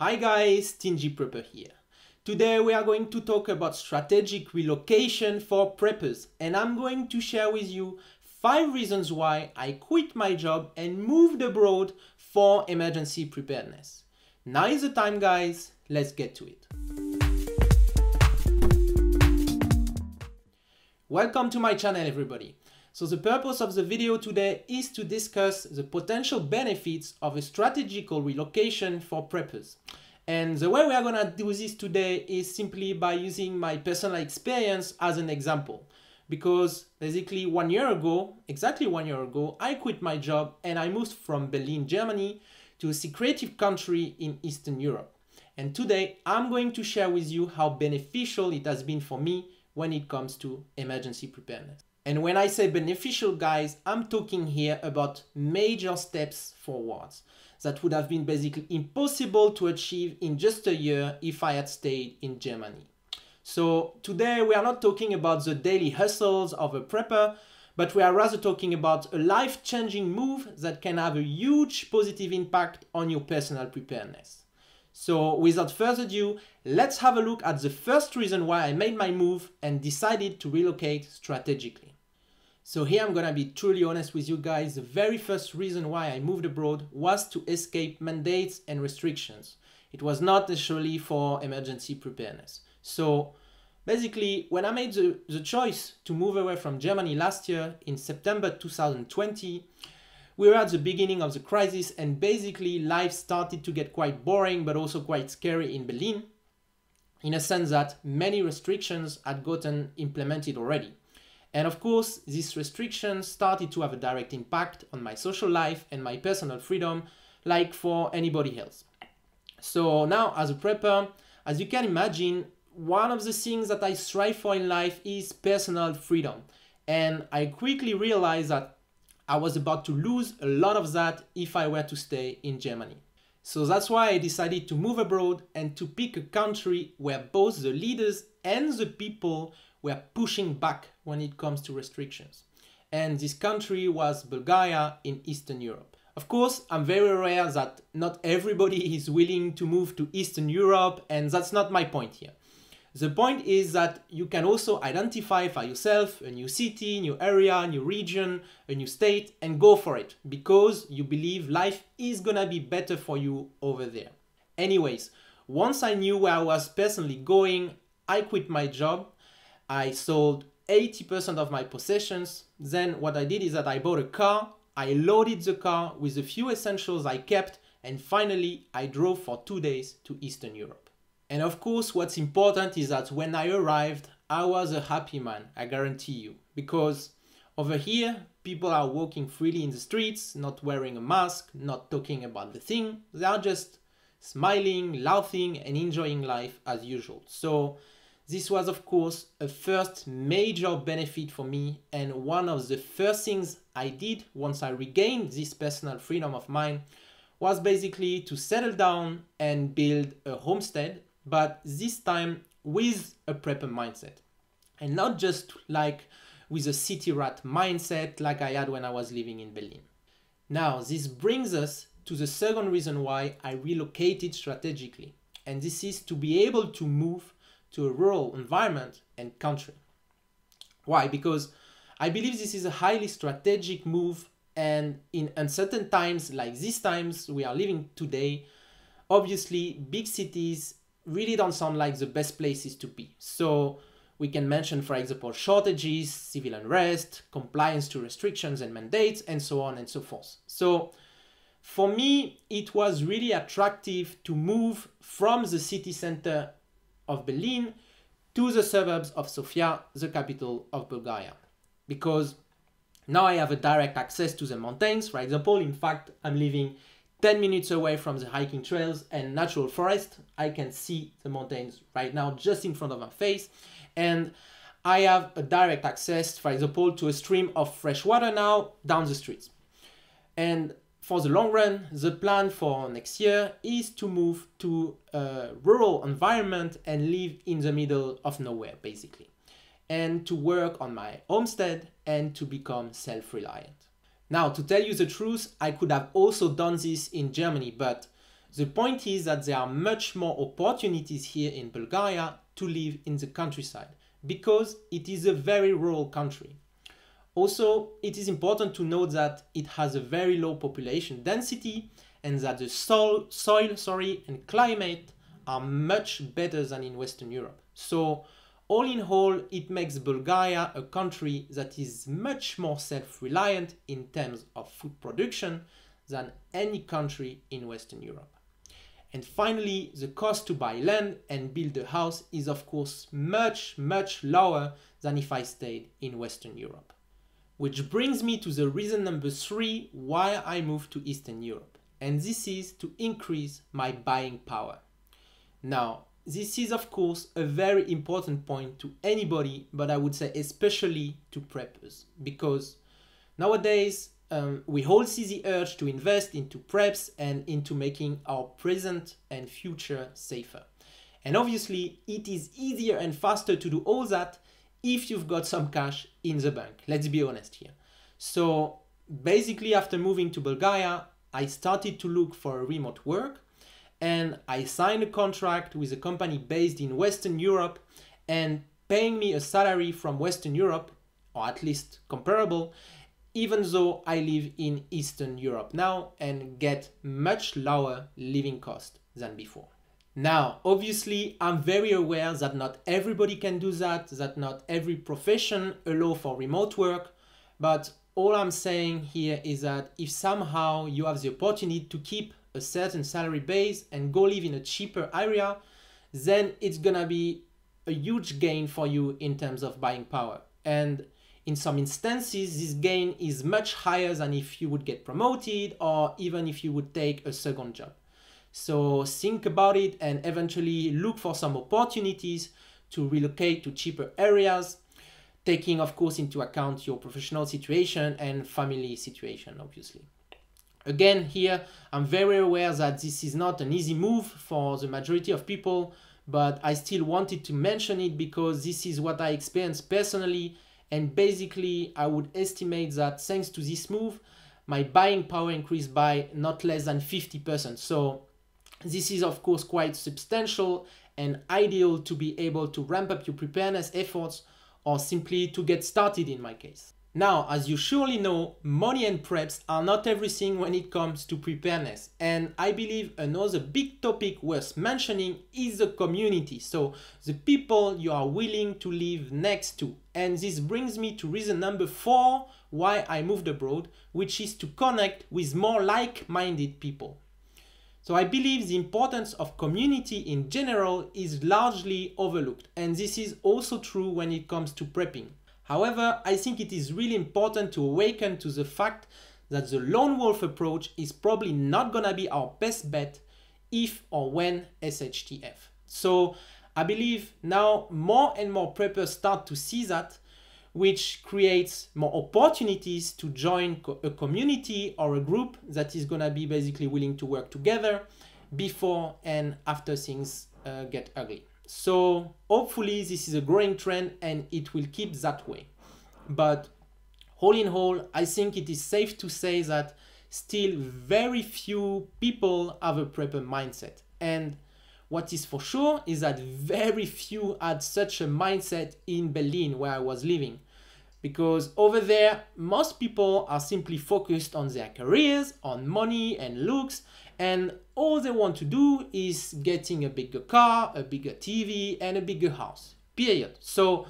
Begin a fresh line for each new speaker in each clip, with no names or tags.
Hi guys, Stingy Prepper here. Today we are going to talk about strategic relocation for preppers and I'm going to share with you 5 reasons why I quit my job and moved abroad for emergency preparedness. Now is the time guys, let's get to it. Welcome to my channel everybody. So the purpose of the video today is to discuss the potential benefits of a strategical relocation for preppers. And the way we are gonna do this today is simply by using my personal experience as an example. Because basically one year ago, exactly one year ago, I quit my job and I moved from Berlin, Germany to a secretive country in Eastern Europe. And today I'm going to share with you how beneficial it has been for me when it comes to emergency preparedness. And when I say beneficial, guys, I'm talking here about major steps forwards that would have been basically impossible to achieve in just a year if I had stayed in Germany. So today we are not talking about the daily hustles of a prepper, but we are rather talking about a life-changing move that can have a huge positive impact on your personal preparedness. So without further ado, let's have a look at the first reason why I made my move and decided to relocate strategically. So here I'm gonna be truly honest with you guys. The very first reason why I moved abroad was to escape mandates and restrictions. It was not necessarily for emergency preparedness. So basically, when I made the, the choice to move away from Germany last year in September 2020, we were at the beginning of the crisis and basically life started to get quite boring but also quite scary in Berlin in a sense that many restrictions had gotten implemented already. And of course, these restrictions started to have a direct impact on my social life and my personal freedom, like for anybody else. So now, as a prepper, as you can imagine, one of the things that I strive for in life is personal freedom. And I quickly realized that I was about to lose a lot of that if I were to stay in Germany. So that's why I decided to move abroad and to pick a country where both the leaders and the people were pushing back when it comes to restrictions. And this country was Bulgaria in Eastern Europe. Of course, I'm very aware that not everybody is willing to move to Eastern Europe, and that's not my point here. The point is that you can also identify for yourself a new city, new area, new region, a new state, and go for it because you believe life is gonna be better for you over there. Anyways, once I knew where I was personally going, I quit my job I sold 80% of my possessions. Then what I did is that I bought a car, I loaded the car with a few essentials I kept, and finally I drove for two days to Eastern Europe. And of course, what's important is that when I arrived, I was a happy man, I guarantee you, because over here, people are walking freely in the streets, not wearing a mask, not talking about the thing, they are just smiling, laughing, and enjoying life as usual. So this was, of course, a first major benefit for me and one of the first things I did once I regained this personal freedom of mine was basically to settle down and build a homestead, but this time with a prepper mindset. And not just like with a city rat mindset like I had when I was living in Berlin. Now, this brings us to the second reason why I relocated strategically, and this is to be able to move to a rural environment and country. Why? Because I believe this is a highly strategic move and in uncertain times like these times we are living today, obviously big cities really don't sound like the best places to be. So we can mention, for example, shortages, civil unrest, compliance to restrictions and mandates, and so on and so forth. So for me, it was really attractive to move from the city center of Berlin to the suburbs of Sofia, the capital of Bulgaria. Because now I have a direct access to the mountains, for example. In fact, I'm living 10 minutes away from the hiking trails and natural forest. I can see the mountains right now just in front of my face. And I have a direct access, for example, to a stream of fresh water now down the streets. And for the long run, the plan for next year is to move to a rural environment and live in the middle of nowhere, basically, and to work on my homestead and to become self reliant. Now, to tell you the truth, I could have also done this in Germany, but the point is that there are much more opportunities here in Bulgaria to live in the countryside because it is a very rural country. Also, it is important to note that it has a very low population density and that the soil, soil sorry, and climate are much better than in Western Europe. So, all in all, it makes Bulgaria a country that is much more self-reliant in terms of food production than any country in Western Europe. And finally, the cost to buy land and build a house is of course much, much lower than if I stayed in Western Europe. Which brings me to the reason number three why I moved to Eastern Europe, and this is to increase my buying power. Now, this is of course a very important point to anybody, but I would say especially to preppers, because nowadays um, we all see the urge to invest into preps and into making our present and future safer. And obviously, it is easier and faster to do all that if you've got some cash in the bank. Let's be honest here. So basically, after moving to Bulgaria, I started to look for remote work and I signed a contract with a company based in Western Europe and paying me a salary from Western Europe, or at least comparable, even though I live in Eastern Europe now and get much lower living cost than before. Now, obviously, I'm very aware that not everybody can do that, that not every profession allow for remote work, but all I'm saying here is that if somehow you have the opportunity to keep a certain salary base and go live in a cheaper area, then it's gonna be a huge gain for you in terms of buying power. And in some instances, this gain is much higher than if you would get promoted or even if you would take a second job. So think about it and eventually look for some opportunities to relocate to cheaper areas, taking of course into account your professional situation and family situation, obviously. Again, here I'm very aware that this is not an easy move for the majority of people, but I still wanted to mention it because this is what I experienced personally. And basically, I would estimate that thanks to this move, my buying power increased by not less than 50%. So this is of course quite substantial and ideal to be able to ramp up your preparedness efforts or simply to get started in my case. Now, as you surely know, money and preps are not everything when it comes to preparedness. And I believe another big topic worth mentioning is the community. So the people you are willing to live next to. And this brings me to reason number four why I moved abroad, which is to connect with more like-minded people. So I believe the importance of community in general is largely overlooked and this is also true when it comes to prepping. However, I think it is really important to awaken to the fact that the lone wolf approach is probably not gonna be our best bet if or when SHTF. So I believe now more and more preppers start to see that which creates more opportunities to join co a community or a group that is going to be basically willing to work together before and after things uh, get ugly. So hopefully this is a growing trend and it will keep that way. But all in all, I think it is safe to say that still very few people have a prepper mindset. And what is for sure is that very few had such a mindset in Berlin where I was living. Because over there, most people are simply focused on their careers, on money and looks, and all they want to do is getting a bigger car, a bigger TV, and a bigger house. Period. So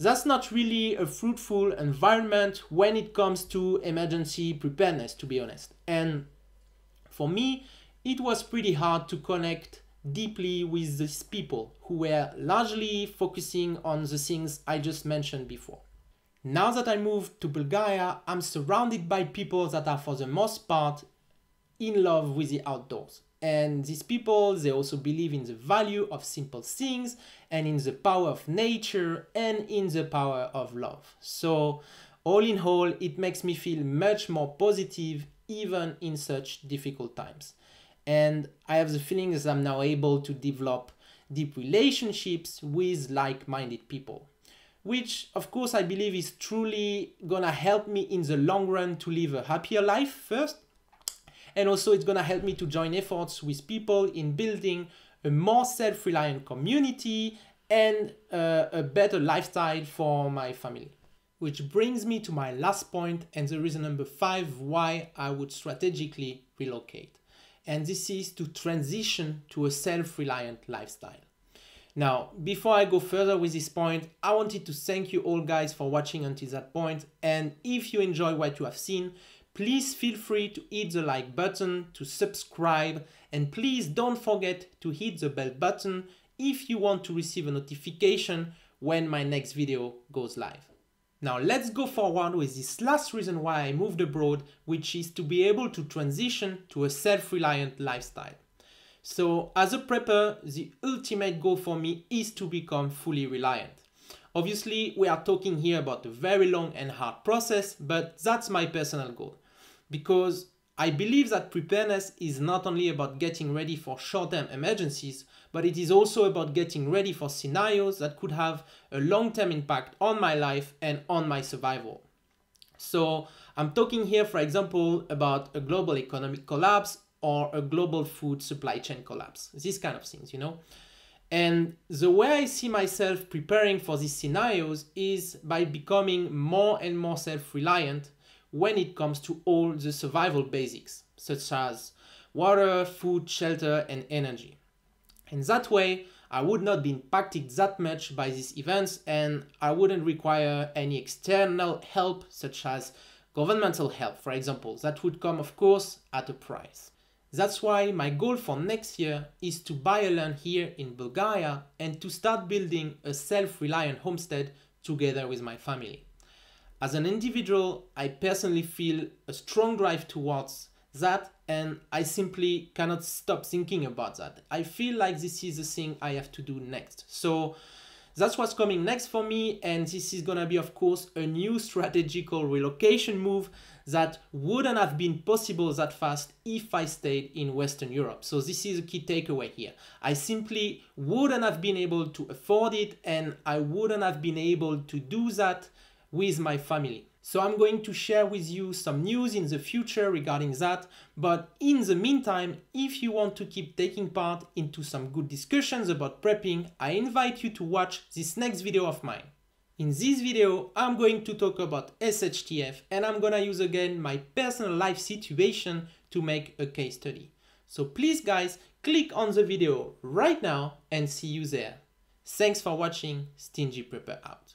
that's not really a fruitful environment when it comes to emergency preparedness, to be honest. And for me, it was pretty hard to connect deeply with these people who were largely focusing on the things I just mentioned before. Now that I moved to Bulgaria, I'm surrounded by people that are for the most part in love with the outdoors. And these people, they also believe in the value of simple things and in the power of nature and in the power of love. So all in all, it makes me feel much more positive even in such difficult times and I have the feeling that I'm now able to develop deep relationships with like-minded people, which of course I believe is truly gonna help me in the long run to live a happier life first, and also it's gonna help me to join efforts with people in building a more self-reliant community and uh, a better lifestyle for my family. Which brings me to my last point and the reason number five why I would strategically relocate and this is to transition to a self-reliant lifestyle. Now, before I go further with this point, I wanted to thank you all guys for watching until that point, and if you enjoy what you have seen, please feel free to hit the like button, to subscribe, and please don't forget to hit the bell button if you want to receive a notification when my next video goes live. Now let's go forward with this last reason why I moved abroad, which is to be able to transition to a self-reliant lifestyle. So as a prepper, the ultimate goal for me is to become fully reliant. Obviously, we are talking here about a very long and hard process, but that's my personal goal. Because I believe that preparedness is not only about getting ready for short-term emergencies, but it is also about getting ready for scenarios that could have a long-term impact on my life and on my survival. So I'm talking here, for example, about a global economic collapse or a global food supply chain collapse, these kind of things, you know. And the way I see myself preparing for these scenarios is by becoming more and more self-reliant when it comes to all the survival basics, such as water, food, shelter, and energy. in that way, I would not be impacted that much by these events and I wouldn't require any external help, such as governmental help, for example, that would come, of course, at a price. That's why my goal for next year is to buy a land here in Bulgaria and to start building a self-reliant homestead together with my family. As an individual, I personally feel a strong drive towards that and I simply cannot stop thinking about that. I feel like this is the thing I have to do next. So that's what's coming next for me and this is gonna be of course a new strategical relocation move that wouldn't have been possible that fast if I stayed in Western Europe. So this is a key takeaway here. I simply wouldn't have been able to afford it and I wouldn't have been able to do that with my family. So I'm going to share with you some news in the future regarding that. But in the meantime, if you want to keep taking part into some good discussions about prepping, I invite you to watch this next video of mine. In this video, I'm going to talk about SHTF and I'm gonna use again my personal life situation to make a case study. So please guys, click on the video right now and see you there. Thanks for watching, Stingy Prepper out.